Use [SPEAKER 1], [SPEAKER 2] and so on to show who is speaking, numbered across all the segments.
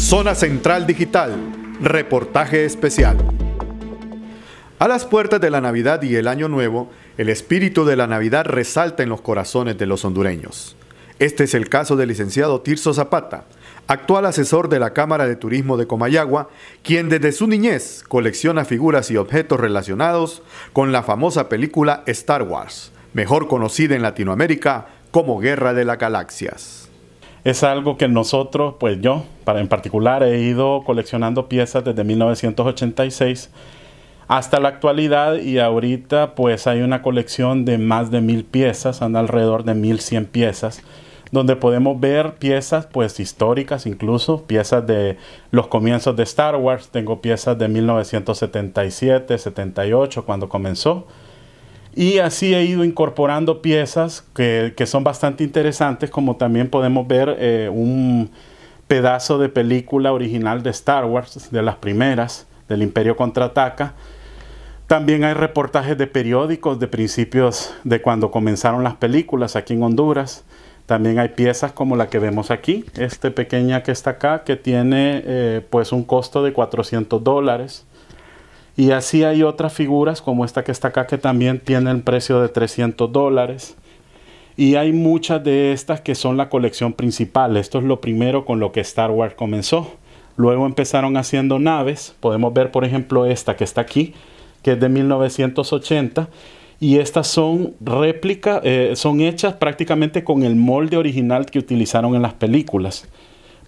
[SPEAKER 1] Zona Central Digital, reportaje especial. A las puertas de la Navidad y el Año Nuevo, el espíritu de la Navidad resalta en los corazones de los hondureños. Este es el caso del licenciado Tirso Zapata, actual asesor de la Cámara de Turismo de Comayagua, quien desde su niñez colecciona figuras y objetos relacionados con la famosa película Star Wars, mejor conocida en Latinoamérica como Guerra de las Galaxias es algo que nosotros, pues yo
[SPEAKER 2] para en particular, he ido coleccionando piezas desde 1986 hasta la actualidad y ahorita pues hay una colección de más de mil piezas, anda alrededor de 1100 piezas donde podemos ver piezas pues históricas incluso, piezas de los comienzos de Star Wars, tengo piezas de 1977, 78 cuando comenzó, y así he ido incorporando piezas que, que son bastante interesantes, como también podemos ver eh, un pedazo de película original de Star Wars, de las primeras, del Imperio Contraataca. También hay reportajes de periódicos de principios de cuando comenzaron las películas aquí en Honduras. También hay piezas como la que vemos aquí, este pequeña que está acá, que tiene eh, pues un costo de 400 dólares. Y así hay otras figuras como esta que está acá que también tienen precio de 300 dólares. Y hay muchas de estas que son la colección principal. Esto es lo primero con lo que Star Wars comenzó. Luego empezaron haciendo naves. Podemos ver por ejemplo esta que está aquí, que es de 1980. Y estas son réplicas, eh, son hechas prácticamente con el molde original que utilizaron en las películas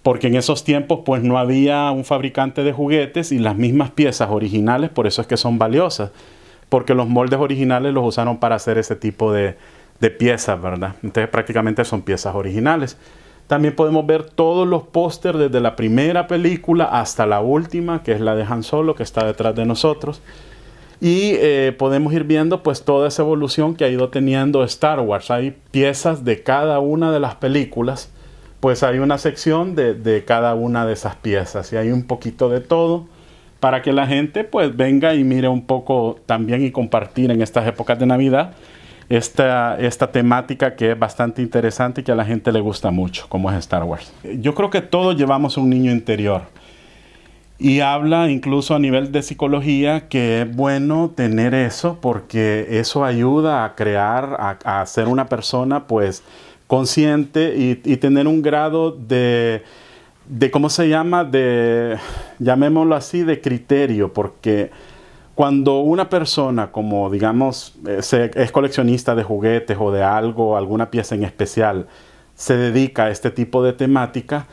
[SPEAKER 2] porque en esos tiempos pues no había un fabricante de juguetes y las mismas piezas originales, por eso es que son valiosas, porque los moldes originales los usaron para hacer ese tipo de, piezas, ¿verdad? Entonces prácticamente son piezas originales. También podemos ver todos los pósteres desde la primera película hasta la última, que es la de Han Solo, que está detrás de nosotros. Y eh, podemos ir viendo pues toda esa evolución que ha ido teniendo Star Wars. Hay piezas de cada una de las películas pues hay una sección de, cada una de esas piezas y hay un poquito de todo para que la gente pues venga y mire un poco también y compartir en estas épocas de Navidad esta, esta temática que es bastante interesante y que a la gente le gusta mucho, como es Star Wars. Yo creo que todos llevamos un niño interior y habla incluso a nivel de psicología que es bueno tener eso porque eso ayuda a crear, a, a ser una persona pues consciente y, tener un grado de, de, ¿cómo se llama? De, llamémoslo así, de criterio, porque cuando una persona, como digamos, eh, es coleccionista de juguetes o de algo, alguna pieza en especial, se dedica a este tipo de temática,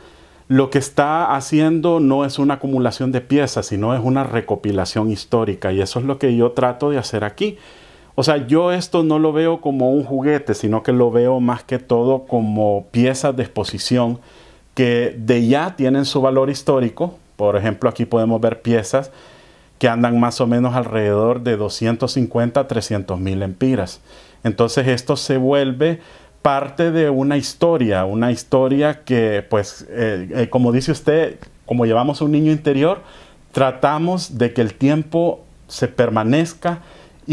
[SPEAKER 2] lo que está haciendo no es una acumulación de piezas, sino es una recopilación histórica. Y eso es lo que yo trato de hacer aquí. O sea, yo esto no lo veo como un juguete, sino que lo veo más que todo como piezas de exposición que de ya tienen su valor histórico. Por ejemplo, aquí podemos ver piezas que andan más o menos alrededor de 250 a 300 mil empiras. Entonces esto se vuelve parte de una historia, una historia que, pues, eh, eh, como dice usted, como llevamos un niño interior, tratamos de que el tiempo se permanezca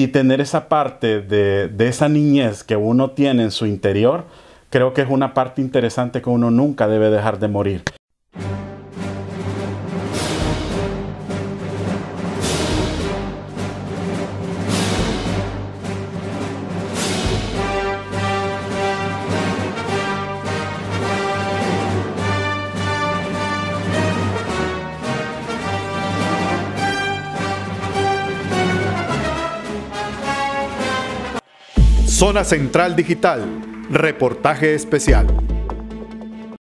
[SPEAKER 2] y tener esa parte de, de esa niñez que uno tiene en su interior, creo que es una parte interesante que uno nunca debe dejar de morir.
[SPEAKER 1] Zona Central Digital, reportaje especial.